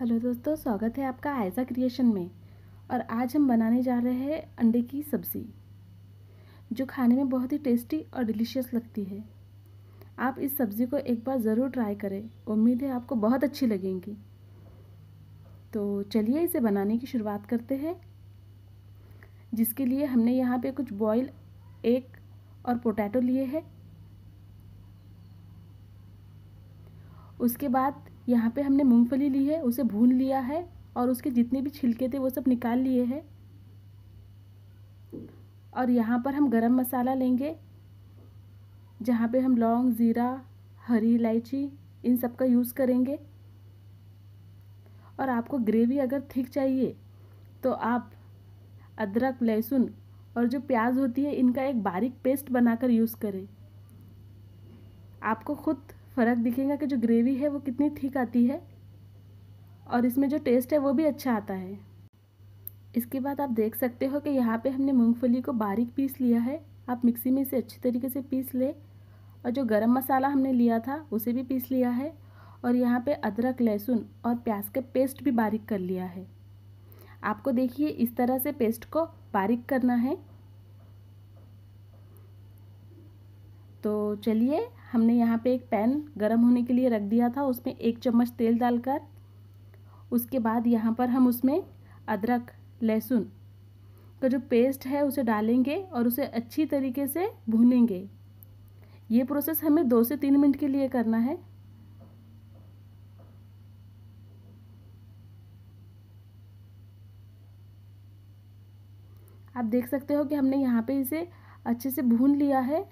hello दोस्तों स्वागत है आपका आयजा क्रिएशन में और आज हम बनाने जा रहे हैं अंडे की सब्ज़ी जो खाने में बहुत ही टेस्टी और डिलीशियस लगती है आप इस सब्ज़ी को एक बार ज़रूर ट्राई करें उम्मीद है आपको बहुत अच्छी लगेंगी तो चलिए इसे बनाने की शुरुआत करते हैं जिसके लिए हमने यहाँ पे कुछ बॉयल एग और पोटैटो लिए है उसके बाद यहाँ पे हमने मूंगफली ली है उसे भून लिया है और उसके जितने भी छिलके थे वो सब निकाल लिए हैं और यहाँ पर हम गरम मसाला लेंगे जहाँ पे हम लौंग ज़ीरा हरी इलायची इन सब का यूज़ करेंगे और आपको ग्रेवी अगर थिक चाहिए तो आप अदरक लहसुन और जो प्याज होती है इनका एक बारीक पेस्ट बनाकर यूज़ करें आपको खुद फ़र्क दिखेगा कि जो ग्रेवी है वो कितनी थिक आती है और इसमें जो टेस्ट है वो भी अच्छा आता है इसके बाद आप देख सकते हो कि यहाँ पे हमने मूंगफली को बारीक पीस लिया है आप मिक्सी में इसे अच्छी तरीके से पीस ले और जो गरम मसाला हमने लिया था उसे भी पीस लिया है और यहाँ पे अदरक लहसुन और प्याज के पेस्ट भी बारीक कर लिया है आपको देखिए इस तरह से पेस्ट को बारीक करना है तो चलिए हमने यहाँ पे एक पैन गरम होने के लिए रख दिया था उसमें एक चम्मच तेल डालकर उसके बाद यहाँ पर हम उसमें अदरक लहसुन का जो पेस्ट है उसे डालेंगे और उसे अच्छी तरीके से भूनेंगे ये प्रोसेस हमें दो से तीन मिनट के लिए करना है आप देख सकते हो कि हमने यहाँ पे इसे अच्छे से भून लिया है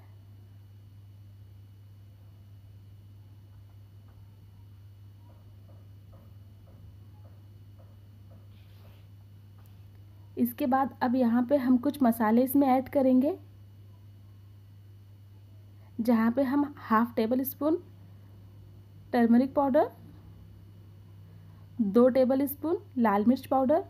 इसके बाद अब यहाँ पे हम कुछ मसाले इसमें ऐड करेंगे जहाँ पे हम half tablespoon turmeric powder दो टेबल स्पून लाल मिर्च पाउडर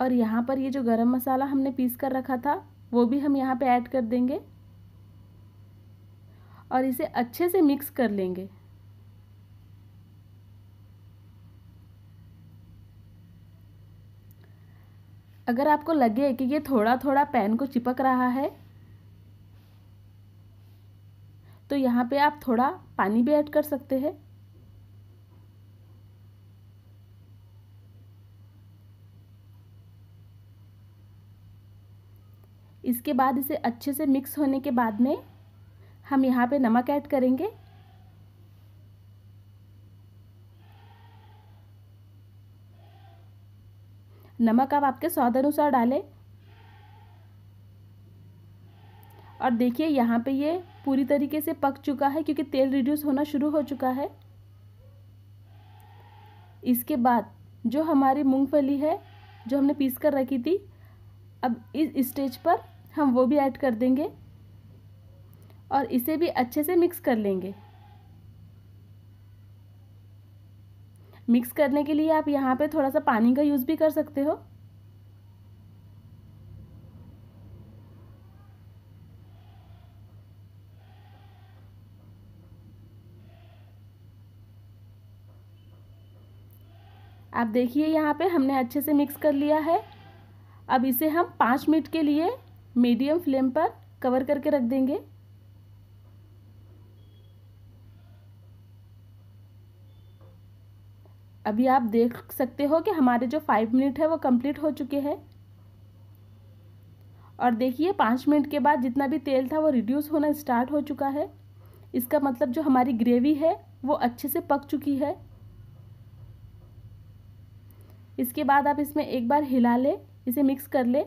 और यहाँ पर ये जो गरम मसाला हमने पीस कर रखा था वो भी हम यहाँ पे ऐड कर देंगे और इसे अच्छे से मिक्स कर लेंगे अगर आपको लगे कि ये थोड़ा थोड़ा पैन को चिपक रहा है तो यहाँ पे आप थोड़ा पानी भी ऐड कर सकते हैं इसके बाद इसे अच्छे से मिक्स होने के बाद में हम यहाँ पे नमक ऐड करेंगे नमक आप आपके स्वाद अनुसार डालें और देखिए यहाँ पे ये पूरी तरीके से पक चुका है क्योंकि तेल रिड्यूस होना शुरू हो चुका है इसके बाद जो हमारी मूंगफली है जो हमने पीस कर रखी थी अब इस स्टेज पर हम वो भी ऐड कर देंगे और इसे भी अच्छे से मिक्स कर लेंगे मिक्स करने के लिए आप यहाँ पे थोड़ा सा पानी का यूज़ भी कर सकते हो आप देखिए यहाँ पे हमने अच्छे से मिक्स कर लिया है अब इसे हम पाँच मिनट के लिए मीडियम फ्लेम पर कवर करके रख देंगे अभी आप देख सकते हो कि हमारे जो फाइव मिनट है वो कंप्लीट हो चुके हैं और देखिए पाँच मिनट के बाद जितना भी तेल था वो रिड्यूस होना स्टार्ट हो चुका है इसका मतलब जो हमारी ग्रेवी है वो अच्छे से पक चुकी है इसके बाद आप इसमें एक बार हिला ले इसे मिक्स कर ले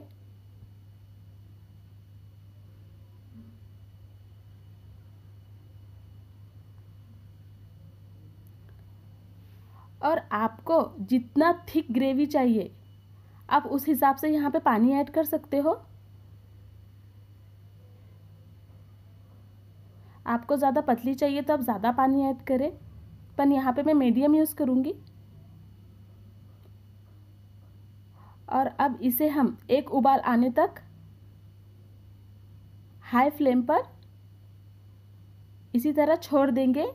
और आपको जितना थिक ग्रेवी चाहिए आप उस हिसाब से यहाँ पे पानी ऐड कर सकते हो आपको ज़्यादा पतली चाहिए तो आप ज़्यादा पानी ऐड करें पर यहाँ पे मैं मीडियम यूज़ करूँगी और अब इसे हम एक उबाल आने तक हाई फ्लेम पर इसी तरह छोड़ देंगे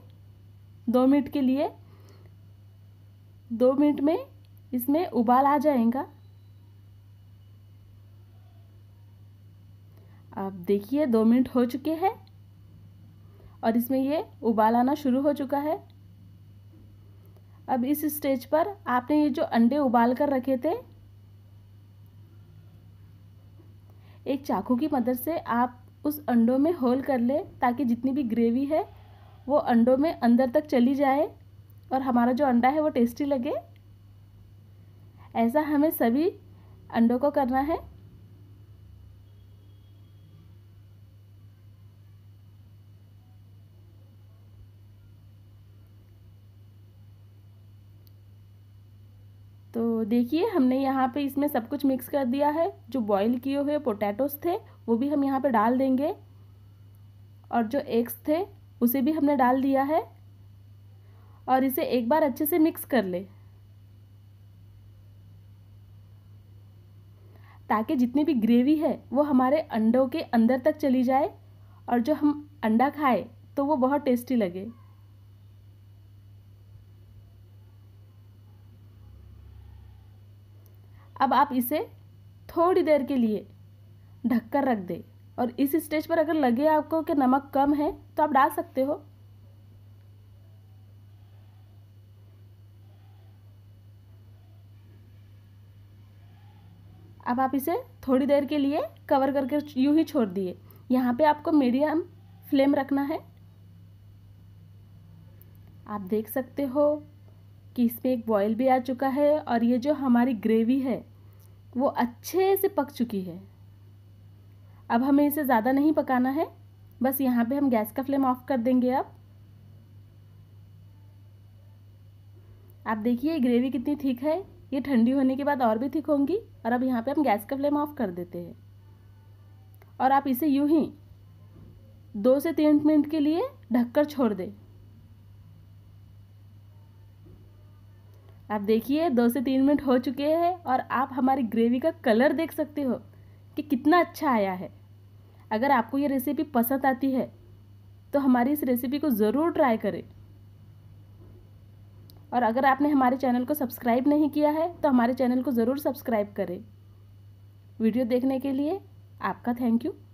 दो मिनट के लिए दो मिनट में इसमें उबाल आ जाएगा आप देखिए दो मिनट हो चुके हैं और इसमें ये उबाल आना शुरू हो चुका है अब इस स्टेज पर आपने ये जो अंडे उबाल कर रखे थे एक चाकू की मदद से आप उस अंडों में होल कर ले ताकि जितनी भी ग्रेवी है वो अंडों में अंदर तक चली जाए और हमारा जो अंडा है वो टेस्टी लगे ऐसा हमें सभी अंडों को करना है तो देखिए हमने यहाँ पे इसमें सब कुछ मिक्स कर दिया है जो बॉईल किए हुए पोटैटोस थे वो भी हम यहाँ पे डाल देंगे और जो एग्स थे उसे भी हमने डाल दिया है और इसे एक बार अच्छे से मिक्स कर ले ताकि जितनी भी ग्रेवी है वो हमारे अंडों के अंदर तक चली जाए और जो हम अंडा खाएं तो वो बहुत टेस्टी लगे अब आप इसे थोड़ी देर के लिए ढककर रख दे और इस स्टेज पर अगर लगे आपको कि नमक कम है तो आप डाल सकते हो अब आप इसे थोड़ी देर के लिए कवर करके यूँ ही छोड़ दिए यहाँ पे आपको मीडियम फ्लेम रखना है आप देख सकते हो कि इसमें एक बॉयल भी आ चुका है और ये जो हमारी ग्रेवी है वो अच्छे से पक चुकी है अब हमें इसे ज़्यादा नहीं पकाना है बस यहाँ पे हम गैस का फ्लेम ऑफ कर देंगे अब आप देखिए ग्रेवी कितनी ठीक है ये ठंडी होने के बाद और भी थिक होंगी और अब यहाँ पे हम गैस का फ्लेम ऑफ कर देते हैं और आप इसे यूं ही दो से तीन मिनट के लिए ढककर छोड़ दें आप देखिए दो से तीन मिनट हो चुके हैं और आप हमारी ग्रेवी का कलर देख सकते हो कि कितना अच्छा आया है अगर आपको ये रेसिपी पसंद आती है तो हमारी इस रेसिपी को ज़रूर ट्राई करें और अगर आपने हमारे चैनल को सब्सक्राइब नहीं किया है तो हमारे चैनल को ज़रूर सब्सक्राइब करें वीडियो देखने के लिए आपका थैंक यू